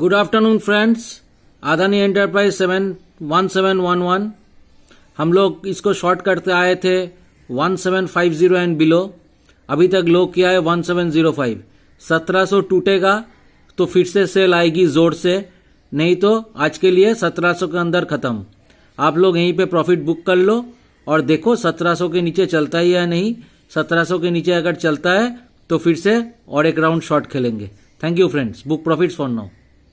good afternoon friends Adani enterprise seven one seven one one हम लोग इसको शॉर्ट करते आए थे one seven five zero and below अभी तक लो किया है वन सेवन जीरो फाइव सत्रह सौ टूटेगा तो फिर से सेल आएगी जोर से नहीं तो आज के लिए सत्रह सौ के अंदर खत्म आप लोग यहीं पे प्रॉफिट बुक कर लो और देखो सत्रह सौ के नीचे चलता ही या नहीं सत्रह सौ के नीचे अगर चलता है तो फिर से और एक राउंड शॉर्ट खेलेंगे thank you friends book profits for now